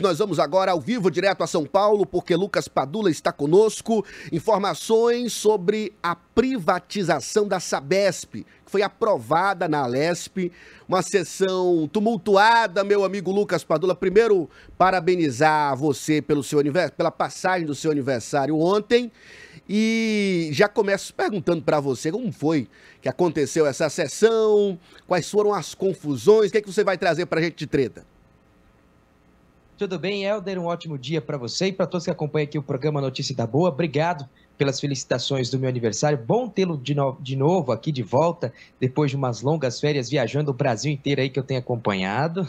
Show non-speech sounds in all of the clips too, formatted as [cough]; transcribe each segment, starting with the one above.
Nós vamos agora ao vivo, direto a São Paulo, porque Lucas Padula está conosco. Informações sobre a privatização da Sabesp, que foi aprovada na Alesp. Uma sessão tumultuada, meu amigo Lucas Padula. Primeiro, parabenizar você pelo seu aniversário, pela passagem do seu aniversário ontem. E já começo perguntando para você como foi que aconteceu essa sessão, quais foram as confusões, o que, é que você vai trazer para a gente de treta? Tudo bem, Helder? Um ótimo dia para você e para todos que acompanham aqui o programa Notícia da Boa. Obrigado pelas felicitações do meu aniversário. Bom tê-lo de, no... de, novo aqui de volta, depois de umas longas férias viajando o Brasil inteiro aí que eu tenho acompanhado.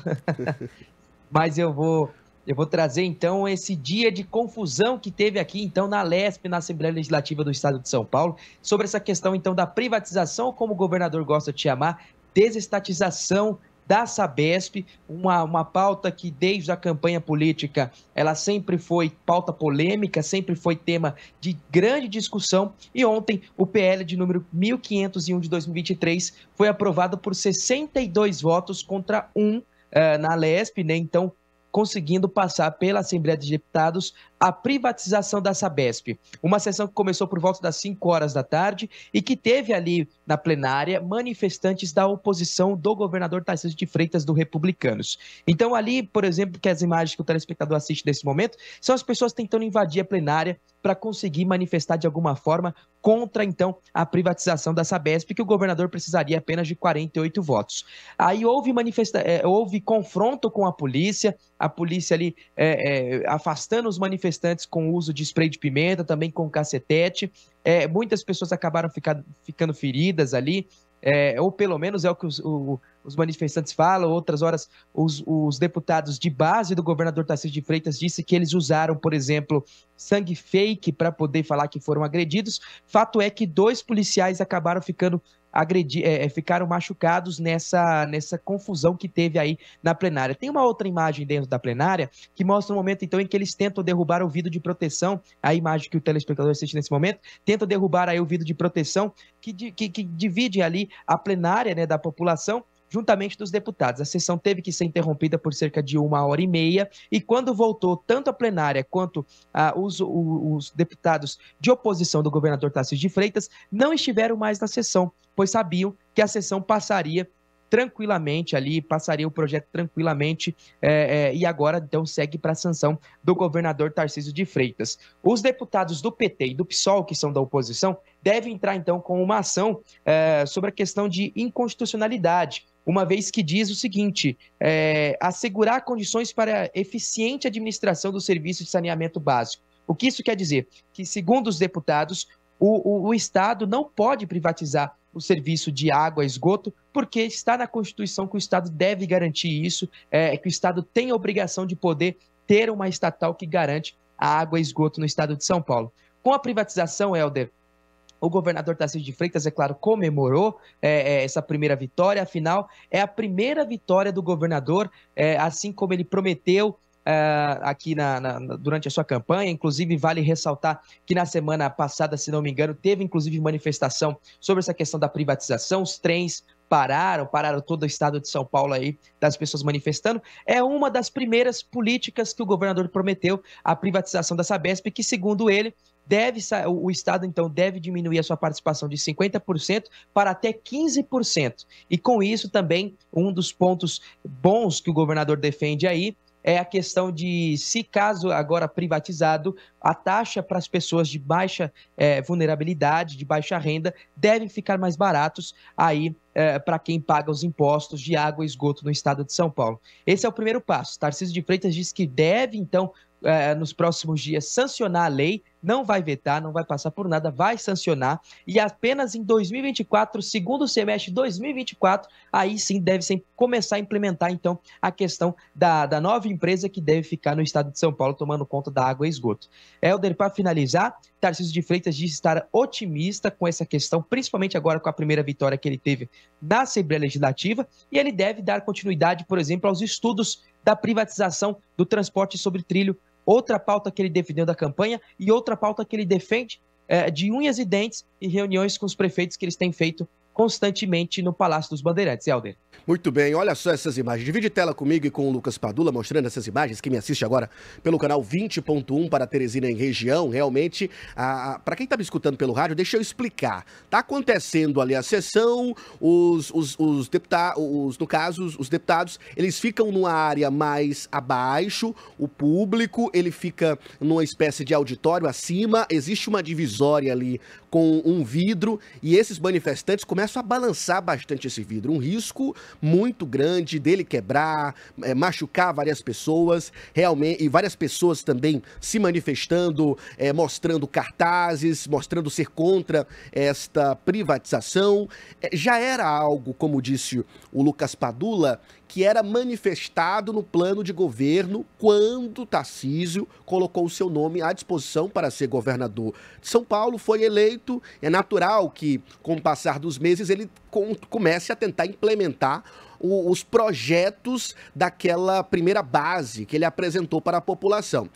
[laughs] Mas eu vou eu vou trazer então esse dia de confusão que teve aqui então na LESP, na Assembleia Legislativa do Estado de São Paulo, sobre essa questão então da privatização, como o governador gosta de chamar, desestatização da Sabesp, uma, uma pauta que desde a campanha política ela sempre foi pauta polêmica, sempre foi tema de grande discussão e ontem o PL de número 1501 de 2023 foi aprovado por 62 votos contra um uh, na Lesp, né? Então conseguindo passar pela Assembleia de Deputados a privatização da Sabesp. Uma sessão que começou por volta das 5 horas da tarde e que teve ali na plenária manifestantes da oposição do governador Tarcísio de Freitas do Republicanos. Então ali, por exemplo, que as imagens que o telespectador assiste nesse momento, são as pessoas tentando invadir a plenária para conseguir manifestar de alguma forma contra então a privatização da Sabesp, que o governador precisaria apenas de 48 votos. Aí houve manifesta eh, houve confronto com a polícia, a polícia ali é, é, afastando os manifestantes com o uso de spray de pimenta, também com cacetete. É, muitas pessoas acabaram ficar, ficando feridas ali, é, ou pelo menos é o que os, o, os manifestantes falam, outras horas os, os deputados de base do governador Tarcísio de Freitas disse que eles usaram, por exemplo, sangue fake para poder falar que foram agredidos. Fato é que dois policiais acabaram ficando agredi é, é, ficaram machucados nessa, nessa confusão que teve aí na plenária. Tem uma outra imagem dentro da plenária que mostra o um momento, então, em que eles tentam derrubar o vidro de proteção, a imagem que o telespectador assiste nesse momento, tentam derrubar aí o vidro de proteção que, que, que divide ali a plenária né, da população juntamente dos deputados. A sessão teve que ser interrompida por cerca de uma hora e meia, e quando voltou, tanto a plenária quanto ah, os, os, deputados de oposição do governador Tarcísio de Freitas não estiveram mais na sessão, pois sabiam que a sessão passaria tranquilamente ali, passaria o projeto tranquilamente é, é, e agora então segue para a sanção do governador Tarcísio de Freitas. Os deputados do PT e do PSOL, que são da oposição, devem entrar então com uma ação é, sobre a questão de inconstitucionalidade. Uma vez que diz o seguinte: é, assegurar condições para eficiente administração do serviço de saneamento básico. O que isso quer dizer? Que, segundo os deputados, o, o, o Estado não pode privatizar o serviço de água, esgoto, porque está na Constituição que o Estado deve garantir isso, é, que o Estado tem a obrigação de poder ter uma estatal que garante a água e esgoto no estado de São Paulo. Com a privatização, Helder, o governador Tarcísio de Freitas, é claro, comemorou é, é essa primeira vitória, afinal, é a primeira vitória do governador, é, assim como ele prometeu uh, aqui na, na, durante a sua campanha. Inclusive, vale ressaltar que na semana passada, se não me engano, teve inclusive manifestação sobre essa questão da privatização, os trens pararam, pararam todo o estado de São Paulo aí, das pessoas manifestando. É uma das primeiras políticas que o governador prometeu, a privatização da Sabesp, que segundo ele deve o estado então deve diminuir a sua participação de 50% para até 15%. E com isso também um dos pontos bons que o governador defende aí é a questão de se caso agora privatizado, a taxa para as pessoas de baixa é, vulnerabilidade, de baixa renda, devem ficar mais baratos aí é, para quem paga os impostos de água e esgoto no estado de São Paulo. Esse é o primeiro passo. Tarcísio de Freitas diz que deve, então, é, nos próximos dias, sancionar a lei não vai vetar, não vai passar por nada, vai sancionar e apenas em 2024, segundo semestre de 2024, aí sim deve começar a implementar então a questão da, da nova empresa que deve ficar no estado de São Paulo tomando conta da água e esgoto. Helder, para finalizar, Tarcísio de Freitas diz estar otimista com essa questão, principalmente agora com a primeira vitória que ele teve na Assembleia Legislativa, e ele deve dar continuidade, por exemplo, aos estudos da privatização do transporte sobre trilho outra pauta que ele defendeu da campanha e outra pauta que ele defende é, de unhas e dentes e reuniões com os prefeitos que eles têm feito constantemente no Palácio dos Bandeirantes, Helder. Muito bem, olha só essas imagens. Divide tela comigo e com o Lucas Padula, mostrando essas imagens. Quem me assiste agora pelo canal 20.1 para Teresina em região, realmente, para quem está me escutando pelo rádio, deixa eu explicar. Está acontecendo ali a sessão, os, os, os deputados, no caso, os, os deputados, eles ficam numa área mais abaixo, o público, ele fica numa espécie de auditório acima, existe uma divisória ali com um vidro e esses manifestantes começam a balançar bastante esse vidro. Um risco muito grande dele quebrar, é, machucar várias pessoas, realmente, e várias pessoas também se manifestando, é, mostrando cartazes, mostrando ser contra esta privatização. É, já era algo, como disse o Lucas Padula, que era manifestado no plano de governo quando Tarcísio colocou o seu nome à disposição para ser governador de São Paulo, foi eleito é natural que, com o passar dos meses, ele comece a tentar implementar os projetos daquela primeira base que ele apresentou para a população.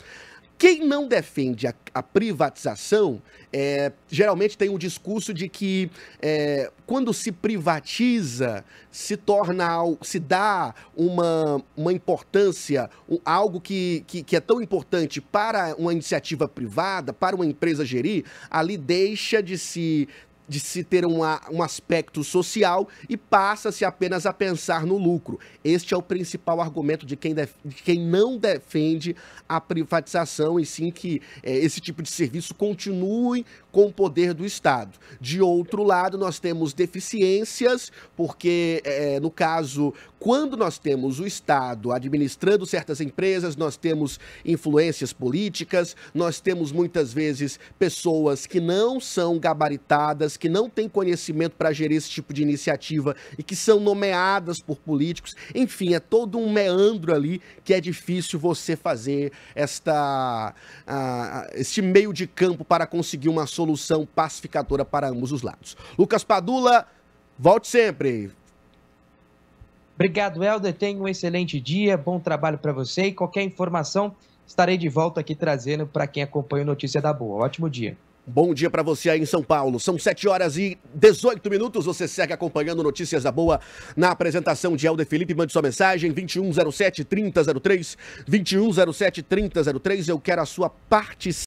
Quem não defende a, a privatização é, geralmente tem um discurso de que é, quando se privatiza se torna se dá uma, uma importância algo que, que, que é tão importante para uma iniciativa privada para uma empresa gerir ali deixa de se de se ter uma, um aspecto social e passa-se apenas a pensar no lucro. Este é o principal argumento de quem, def, de quem não defende a privatização e sim que é, esse tipo de serviço continue com o poder do Estado. De outro lado, nós temos deficiências, porque, é, no caso, quando nós temos o Estado administrando certas empresas, nós temos influências políticas, nós temos muitas vezes pessoas que não são gabaritadas, que não têm conhecimento para gerir esse tipo de iniciativa e que são nomeadas por políticos. Enfim, é todo um meandro ali que é difícil você fazer esta, uh, este meio de campo para conseguir uma solução pacificadora para ambos os lados. Lucas Padula, volte sempre. Obrigado, Helder. Tenha um excelente dia, bom trabalho para você e qualquer informação estarei de volta aqui trazendo para quem acompanha o Notícia da Boa. Ótimo dia. Bom dia para você aí em São Paulo. São 7 horas e 18 minutos. Você segue acompanhando Notícias da Boa na apresentação de Helder Felipe. Mande sua mensagem 2107 3003, 2107 3003. Eu quero a sua participação.